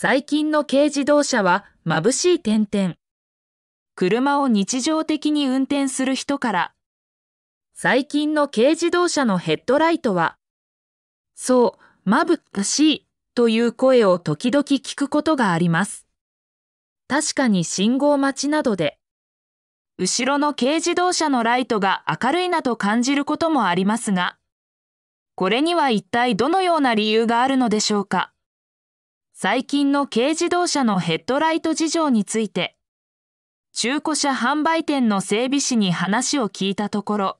最近の軽自動車は眩しい点々。車を日常的に運転する人から。最近の軽自動車のヘッドライトは、そう、眩しいという声を時々聞くことがあります。確かに信号待ちなどで、後ろの軽自動車のライトが明るいなと感じることもありますが、これには一体どのような理由があるのでしょうか最近の軽自動車のヘッドライト事情について、中古車販売店の整備士に話を聞いたところ、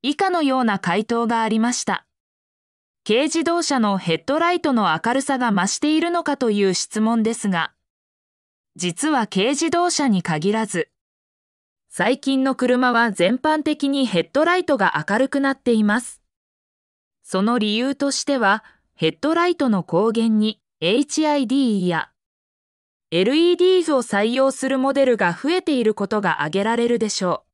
以下のような回答がありました。軽自動車のヘッドライトの明るさが増しているのかという質問ですが、実は軽自動車に限らず、最近の車は全般的にヘッドライトが明るくなっています。その理由としては、ヘッドライトの光源に HID や l e d 図を採用するモデルが増えていることが挙げられるでしょ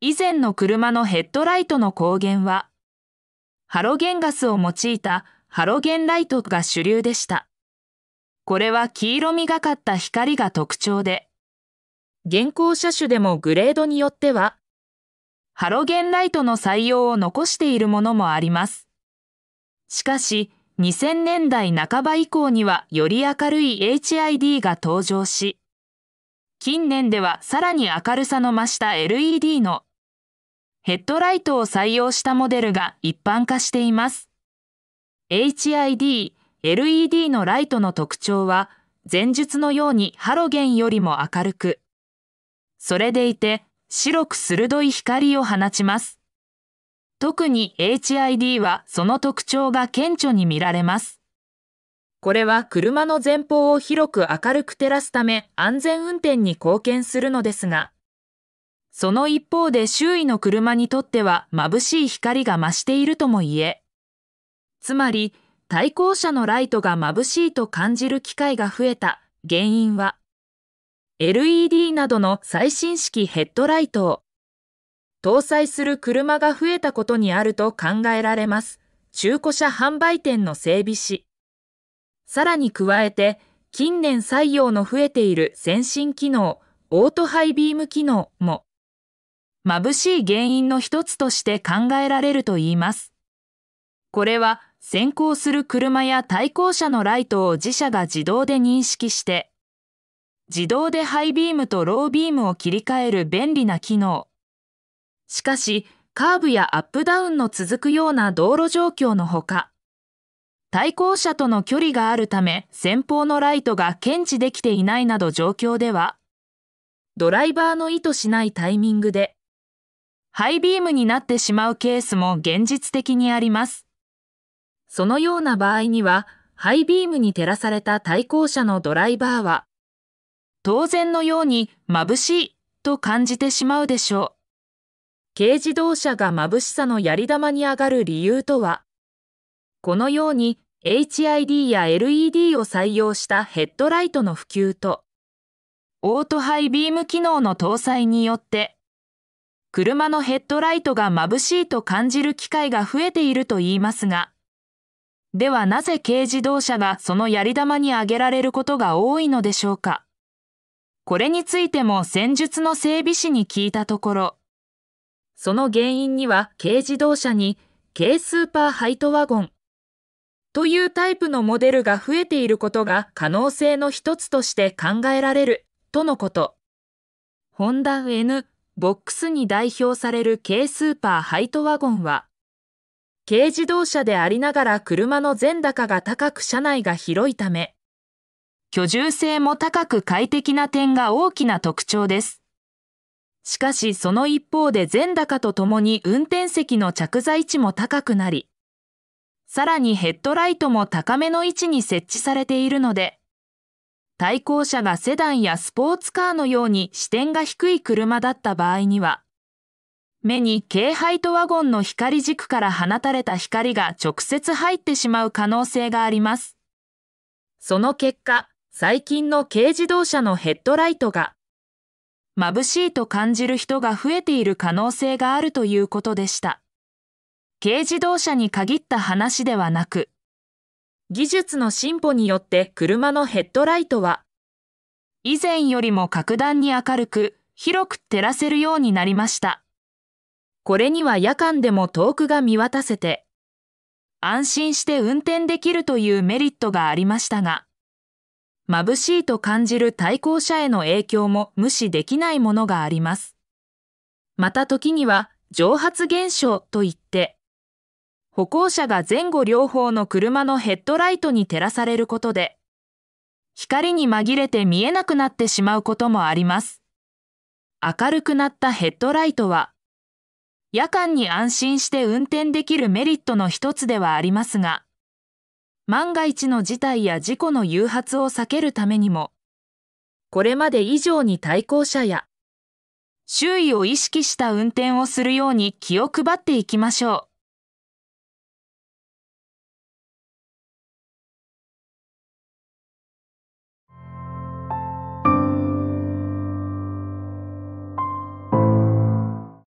う。以前の車のヘッドライトの光源は、ハロゲンガスを用いたハロゲンライトが主流でした。これは黄色みがかった光が特徴で、現行車種でもグレードによっては、ハロゲンライトの採用を残しているものもあります。しかし、2000年代半ば以降にはより明るい HID が登場し、近年ではさらに明るさの増した LED のヘッドライトを採用したモデルが一般化しています。HID、LED のライトの特徴は、前述のようにハロゲンよりも明るく、それでいて白く鋭い光を放ちます。特に HID はその特徴が顕著に見られます。これは車の前方を広く明るく照らすため安全運転に貢献するのですが、その一方で周囲の車にとっては眩しい光が増しているとも言え、つまり対向車のライトが眩しいと感じる機会が増えた原因は、LED などの最新式ヘッドライトを搭載する車が増えたことにあると考えられます。中古車販売店の整備士。さらに加えて、近年採用の増えている先進機能、オートハイビーム機能も、眩しい原因の一つとして考えられると言います。これは、先行する車や対向車のライトを自社が自動で認識して、自動でハイビームとロービームを切り替える便利な機能。しかし、カーブやアップダウンの続くような道路状況のほか、対向車との距離があるため先方のライトが検知できていないなど状況では、ドライバーの意図しないタイミングで、ハイビームになってしまうケースも現実的にあります。そのような場合には、ハイビームに照らされた対向車のドライバーは、当然のように眩しいと感じてしまうでしょう。軽自動車が眩しさのやり玉に上がる理由とはこのように HID や LED を採用したヘッドライトの普及とオートハイビーム機能の搭載によって車のヘッドライトが眩しいと感じる機会が増えていると言いますがではなぜ軽自動車がそのやり玉に挙げられることが多いのでしょうかこれについても戦術の整備士に聞いたところその原因には軽自動車に軽スーパーハイトワゴンというタイプのモデルが増えていることが可能性の一つとして考えられるとのこと。ホンダ N ボックスに代表される軽スーパーハイトワゴンは軽自動車でありながら車の全高が高く車内が広いため居住性も高く快適な点が大きな特徴です。しかしその一方で全高とともに運転席の着座位置も高くなり、さらにヘッドライトも高めの位置に設置されているので、対向車がセダンやスポーツカーのように視点が低い車だった場合には、目に軽ハイトワゴンの光軸から放たれた光が直接入ってしまう可能性があります。その結果、最近の軽自動車のヘッドライトが眩しいと感じる人が増えている可能性があるということでした。軽自動車に限った話ではなく、技術の進歩によって車のヘッドライトは、以前よりも格段に明るく、広く照らせるようになりました。これには夜間でも遠くが見渡せて、安心して運転できるというメリットがありましたが、眩しいと感じる対向車への影響も無視できないものがあります。また時には蒸発現象といって、歩行者が前後両方の車のヘッドライトに照らされることで、光に紛れて見えなくなってしまうこともあります。明るくなったヘッドライトは、夜間に安心して運転できるメリットの一つではありますが、万が一の事態や事故の誘発を避けるためにも、これまで以上に対向車や、周囲を意識した運転をするように気を配っていきましょう。